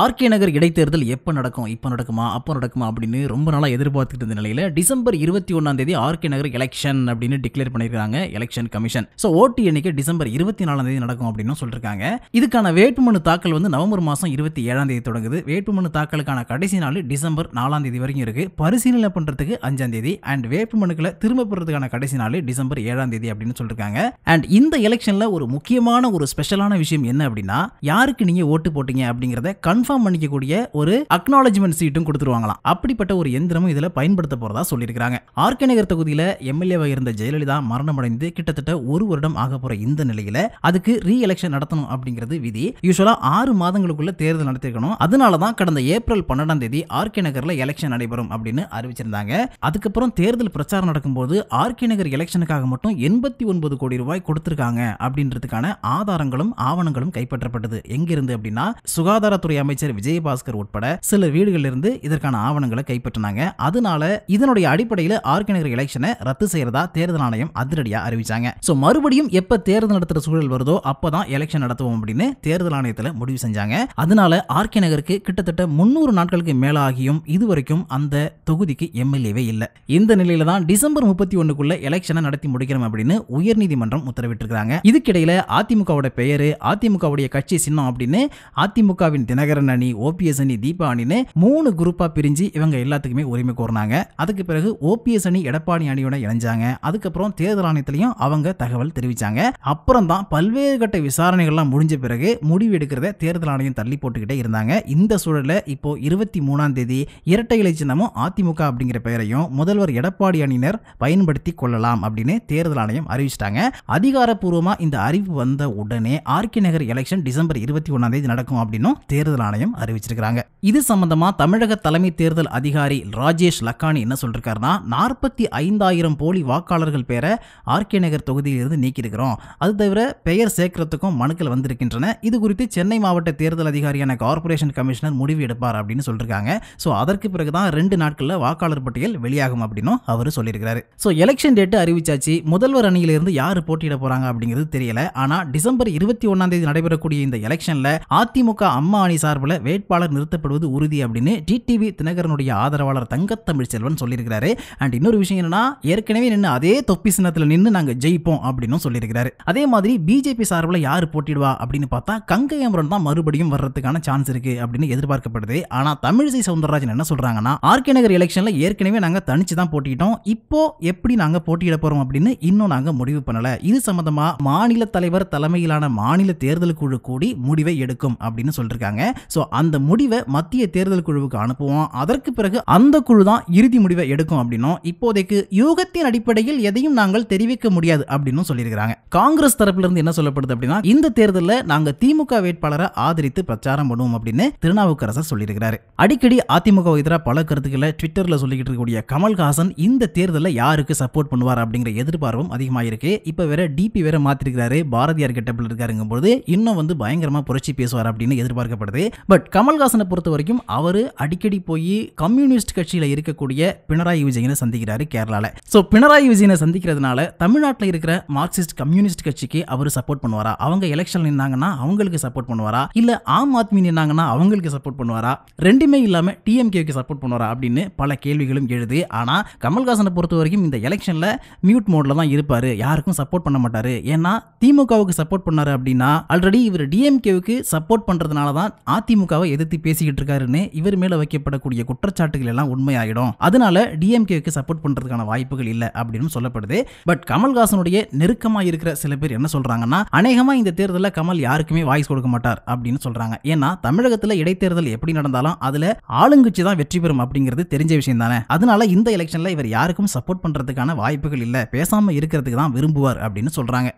RK நகர் இடைத்தேர்தல் எப்போ நடக்கும் இப்போ நடக்குமா அப்போ நடக்குமா அப்படின்னு ரொம்ப நாளாக எதிர்பார்த்துட்டு இருந்த நிலையில் டிசம்பர் இருபத்தி ஒன்றாம் தேதி ஆர்கே நகர் எலெக்ஷன் அப்படின்னு டிக்ளேர் பண்ணியிருக்காங்க எலெக்ஷன் கமிஷன் ஸோ ஓட்டு எண்ணிக்கை டிசம்பர் இருபத்தி நாலாம் தேதி நடக்கும் அப்படின்னு சொல்லியிருக்காங்க இதுக்கான வேட்புமனு தாக்கல் வந்து நவம்பர் மாதம் இருபத்தி ஏழாம் தேதி தொடங்குது வேட்புமனு தாக்கலுக்கான கடைசி நாள் டிசம்பர் நாலாம் தேதி வரைக்கும் இருக்கு பரிசீலனை பண்ணுறதுக்கு அஞ்சாம் தேதி அண்ட் வேட்புமனுக்களை திரும்ப பெறதுக்கான கடைசி நாள் டிசம்பர் ஏழாம் தேதி அப்படின்னு சொல்லியிருக்காங்க அண்ட் இந்த எலெக்ஷனில் ஒரு முக்கியமான ஒரு ஸ்பெஷலான விஷயம் என்ன அப்படின்னா யாருக்கு நீங்கள் ஓட்டு போட்டீங்க அப்படிங்கிறத கண் கன்ஃபார்ம் பண்ணிக்கக்கூடிய ஒரு அக்னாலஜ்மெண்ட் சீட்டும் கொடுத்துருவாங்களாம் அப்படிப்பட்ட ஒரு எந்திரமும் இதில் பயன்படுத்த போகிறதா சொல்லியிருக்காங்க ஆர்கே நகர் தொகுதியில் எம்எல்ஏவாக இருந்த ஜெயலலிதா மரணமடைந்து கிட்டத்தட்ட ஒரு வருடம் ஆக போகிற இந்த நிலையில் அதுக்கு ரீ எலெக்ஷன் நடத்தணும் அப்படிங்கிறது விதி யூஸ்வலாக ஆறு மாதங்களுக்குள்ள தேர்தல் நடத்திருக்கணும் அதனால தான் கடந்த ஏப்ரல் பன்னெண்டாம் தேதி ஆர்கே நகரில் எலெக்ஷன் நடைபெறும் அப்படின்னு அறிவிச்சிருந்தாங்க அதுக்கப்புறம் தேர்தல் பிரச்சாரம் நடக்கும்போது ஆர்கே நகர் எலெக்ஷனுக்காக மட்டும் எண்பத்தி ஒன்பது கோடி ரூபாய் கொடுத்துருக்காங்க அப்படின்றதுக்கான ஆதாரங்களும் ஆவணங்களும் கைப்பற்றப்பட்டது எங்கிருந்து அப்படின்னா சுகாதாரத்துறை அமைச்சர் அமைச்சர் விஜயபாஸ்கர் உட்பட சிலர் வீடுகளிலிருந்து இதற்கான ஆவணங்களை கைப்பற்றினாங்க அதனால இதனுடைய அடிப்படையில் ஆர்கனகர் எலெக்ஷனை ரத்து செய்யறதா தேர்தல் ஆணையம் அதிரடியா அறிவிச்சாங்க சோ மறுபடியும் எப்ப தேர்தல் நடத்துற சூழல் வருதோ அப்பதான் எலெக்ஷன் நடத்துவோம் அப்படின்னு தேர்தல் ஆணையத்தில் முடிவு செஞ்சாங்க அதனால ஆர்கே நகருக்கு கிட்டத்தட்ட முன்னூறு நாட்களுக்கு மேலாகியும் இதுவரைக்கும் அந்த தொகுதிக்கு எம்எல்ஏவே இல்லை இந்த நிலையில தான் டிசம்பர் முப்பத்தி ஒன்றுக்குள்ள எலெக்ஷனை நடத்தி முடிக்கிறோம் அப்படின்னு உயர்நீதிமன்றம் உத்தரவிட்டிருக்காங்க இதுக்கிடையில அதிமுகவோட பெயரு அதிமுகவுடைய கட்சி சின்னம் அப்படின்னு அதிமுகவின் தினகர் சந்திரன் அணி ஓபிஎஸ் அணி தீபா அணின்னு மூணு குரூப்பா பிரிஞ்சு இவங்க எல்லாத்துக்குமே உரிமை கோர்னாங்க அதுக்கு பிறகு ஓபிஎஸ் அணி எடப்பாடி அணியோட இணைஞ்சாங்க அதுக்கப்புறம் தேர்தல் ஆணையத்திலையும் அவங்க தகவல் தெரிவிச்சாங்க அப்புறம் தான் பல்வேறு கட்ட விசாரணைகள்லாம் முடிஞ்ச பிறகு முடிவு எடுக்கிறத தேர்தல் ஆணையம் தள்ளி போட்டுக்கிட்டே இருந்தாங்க இந்த சூழல இப்போ இருபத்தி மூணாம் தேதி இரட்டை இலை சின்னமும் அதிமுக அப்படிங்கிற பெயரையும் முதல்வர் எடப்பாடி அணியினர் பயன்படுத்தி கொள்ளலாம் அப்படின்னு தேர்தல் ஆணையம் அறிவிச்சிட்டாங்க அதிகாரப்பூர்வமாக இந்த அறிவிப்பு வந்த உடனே ஆர்கே நகர் எலெக்ஷன் டிசம்பர் இருபத்தி ஒன்றாம் தேதி நடக்கும் அப்படின்னும் தேர்தல் ஆணையம் அறிவிச்சிருக்கிறாங்க இது சம்பந்தமா தமிழக தலைமை தேர்தல் அதிகாரி ராஜேஷ் லக்கானி என்ன சொல்றாருன்னா நாற்பத்தி ஐந்தாயிரம் போலி வாக்காளர்கள் பேரை ஆர்கே நகர் தொகுதியிலிருந்து நீக்கியிருக்கிறோம் அது தவிர பெயர் சேர்க்கறதுக்கும் மனுக்கள் வந்திருக்கின்றன இது குறித்து சென்னை மாவட்ட தேர்தல் அதிகாரியான கார்பரேஷன் கமிஷனர் முடிவு எடுப்பார் அப்படின்னு சொல்லிருக்காங்க ஸோ அதற்கு பிறகு தான் ரெண்டு நாட்களில் வாக்காளர் பட்டியல் வெளியாகும் அப்படின்னு அவர் சொல்லியிருக்கிறாரு ஸோ எலெக்ஷன் டேட்டு அறிவிச்சாச்சு முதல்வர் அணியிலிருந்து யார் போட்டியிட போறாங்க அப்படிங்கிறது தெரியல ஆனால் டிசம்பர் இருபத்தி ஒன்னாம் தேதி நடைபெறக்கூடிய இந்த எலெக்ஷன்ல அதிமுக அம்மா அணி சார் சார்பில் வேட்பாளர் நிறுத்தப்படுவது உறுதி அப்படின்னு டிடிவி தினகரனுடைய ஆதரவாளர் தங்கத்தமிழ் செல்வன் சொல்லியிருக்கிறாரு அண்ட் இன்னொரு விஷயம் என்னன்னா ஏற்கனவே நின்று அதே தொப்பி சின்னத்தில் நின்று நாங்கள் ஜெயிப்போம் அப்படின்னு சொல்லியிருக்கிறாரு அதே மாதிரி பிஜேபி சார்பில் யார் போட்டிடுவா அப்படின்னு பார்த்தா கங்கை அமரன் தான் மறுபடியும் வர்றதுக்கான சான்ஸ் இருக்கு அப்படின்னு எதிர்பார்க்கப்படுது ஆனால் தமிழிசை சவுந்தரராஜன் என்ன சொல்றாங்கன்னா ஆர்கே நகர் எலெக்ஷனில் ஏற்கனவே நாங்கள் தனிச்சு தான் போட்டிட்டோம் இப்போ எப்படி நாங்கள் போட்டியிட போறோம் அப்படின்னு இன்னும் நாங்கள் முடிவு பண்ணலை இது சம்பந்தமாக மாநில தலைவர் தலைமையிலான மாநில தேர்தல் குழு கூடி முடிவை எடுக்கும் அப்படின்னு சொல்லியிருக்காங்க ஸோ அந்த முடிவை மத்திய தேர்தல் குழுவுக்கு அனுப்புவோம் அதற்கு பிறகு அந்த குழு தான் இறுதி முடிவை எடுக்கும் அப்படின்னும் இப்போதைக்கு யூகத்தின் அடிப்படையில் எதையும் நாங்கள் தெரிவிக்க முடியாது அப்படின்னு சொல்லியிருக்கிறாங்க காங்கிரஸ் தரப்பிலிருந்து என்ன சொல்லப்படுது அப்படின்னா இந்த தேர்தலில் நாங்கள் திமுக வேட்பாளரை ஆதரித்து பிரச்சாரம் பண்ணுவோம் அப்படின்னு திருநாவுக்கரசர் சொல்லியிருக்கிறாரு அடிக்கடி அதிமுக எதிராக பல கருத்துக்களை ட்விட்டரில் சொல்லிக்கிட்டு இருக்கக்கூடிய கமல்ஹாசன் இந்த தேர்தலில் யாருக்கு சப்போர்ட் பண்ணுவார் அப்படிங்கிற எதிர்பார்ப்பும் அதிகமாயிருக்கு இப்போ வேற டிபி வேற மாத்திருக்கிறாரு பாரதியார் கெட்டப்பில் இருக்காருங்கும் போது இன்னும் வந்து பயங்கரமாக புரட்சி பேசுவார் அப்படின்னு எதிர்பார்க்கப்படுது பட் கமல்ஹாசனை பொறுத்த வரைக்கும் அவர் அடிக்கடி போய் கம்யூனிஸ்ட் கட்சியில் இருக்கக்கூடிய பினராயி விஜயனை சந்திக்கிறாரு கேரளாவில் ஸோ பினராயி விஜயனை சந்திக்கிறதுனால தமிழ்நாட்டில் இருக்கிற மார்க்சிஸ்ட் கம்யூனிஸ்ட் கட்சிக்கு அவர் சப்போர்ட் பண்ணுவாரா அவங்க எலெக்ஷன் நின்னாங்கன்னா அவங்களுக்கு சப்போர்ட் பண்ணுவாரா இல்லை ஆம் ஆத்மி நின்னாங்கன்னா அவங்களுக்கு சப்போர்ட் பண்ணுவாரா ரெண்டுமே இல்லாமல் டிஎம்கேக்கு சப்போர்ட் பண்ணுவாரா அப்படின்னு பல கேள்விகளும் எழுது ஆனால் கமல்ஹாசனை பொறுத்த வரைக்கும் இந்த எலெக்ஷனில் மியூட் மோடில் தான் இருப்பார் யாருக்கும் சப்போர்ட் பண்ண மாட்டார் ஏன்னா திமுகவுக்கு சப்போர்ட் பண்ணார் அப்படின்னா ஆல்ரெடி இவர் டிஎம்கேவுக்கு சப்போர்ட் பண்ணுறதுனால தான் அதிமுகவை எதிர்த்து பேசிக்கிட்டு இருக்காருன்னு இவர் மேல வைக்கப்படக்கூடிய குற்றச்சாட்டுகள் எல்லாம் உண்மையாயிடும் அதனால டிஎம்கேக்கு சப்போர்ட் பண்றதுக்கான வாய்ப்புகள் இல்லை அப்படின்னு சொல்லப்படுது பட் கமல்ஹாசனுடைய நெருக்கமா இருக்கிற சில பேர் என்ன சொல்றாங்கன்னா அநேகமா இந்த தேர்தலில் கமல் யாருக்குமே வாய்ஸ் கொடுக்க மாட்டார் அப்படின்னு சொல்றாங்க ஏன்னா தமிழகத்தில் இடைத்தேர்தல் எப்படி நடந்தாலும் அதுல ஆளுங்கட்சி தான் வெற்றி பெறும் அப்படிங்கிறது தெரிஞ்ச விஷயம் தானே அதனால இந்த எலெக்ஷன்ல இவர் யாருக்கும் சப்போர்ட் பண்றதுக்கான வாய்ப்புகள் இல்லை பேசாம இருக்கிறதுக்கு தான் விரும்புவார் அப்படின்னு சொல்றாங்க